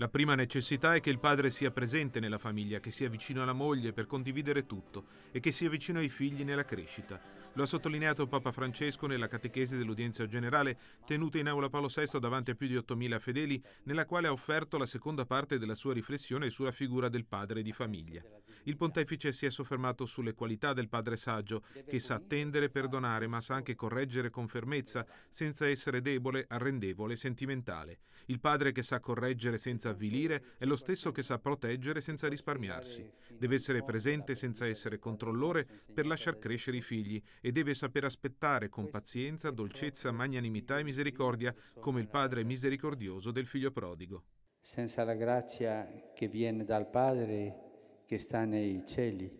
La prima necessità è che il padre sia presente nella famiglia, che sia vicino alla moglie per condividere tutto e che sia vicino ai figli nella crescita. Lo ha sottolineato Papa Francesco nella catechesi dell'udienza generale tenuta in aula Paolo VI davanti a più di 8.000 fedeli, nella quale ha offerto la seconda parte della sua riflessione sulla figura del padre di famiglia. Il pontefice si è soffermato sulle qualità del padre saggio, che sa attendere e perdonare, ma sa anche correggere con fermezza, senza essere debole, arrendevole, sentimentale. Il padre che sa correggere senza avvilire è lo stesso che sa proteggere senza risparmiarsi. Deve essere presente senza essere controllore per lasciar crescere i figli e deve saper aspettare con pazienza, dolcezza, magnanimità e misericordia, come il padre misericordioso del figlio prodigo. Senza la grazia che viene dal Padre che sta nei cieli,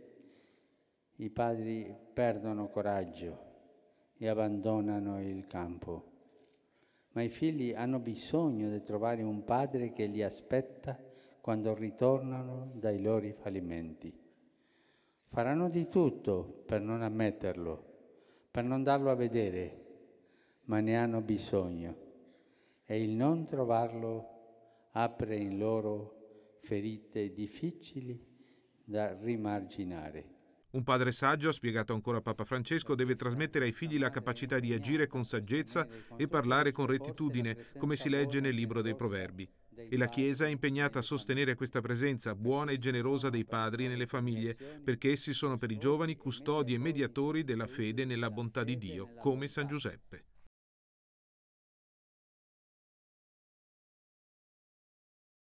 i padri perdono coraggio e abbandonano il campo. Ma i figli hanno bisogno di trovare un padre che li aspetta quando ritornano dai loro fallimenti. Faranno di tutto per non ammetterlo, per non darlo a vedere, ma ne hanno bisogno e il non trovarlo apre in loro ferite difficili da rimarginare. Un padre saggio, ha spiegato ancora Papa Francesco, deve trasmettere ai figli la capacità di agire con saggezza e parlare con rettitudine, come si legge nel libro dei Proverbi. E la Chiesa è impegnata a sostenere questa presenza buona e generosa dei padri nelle famiglie, perché essi sono per i giovani custodi e mediatori della fede nella bontà di Dio, come San Giuseppe.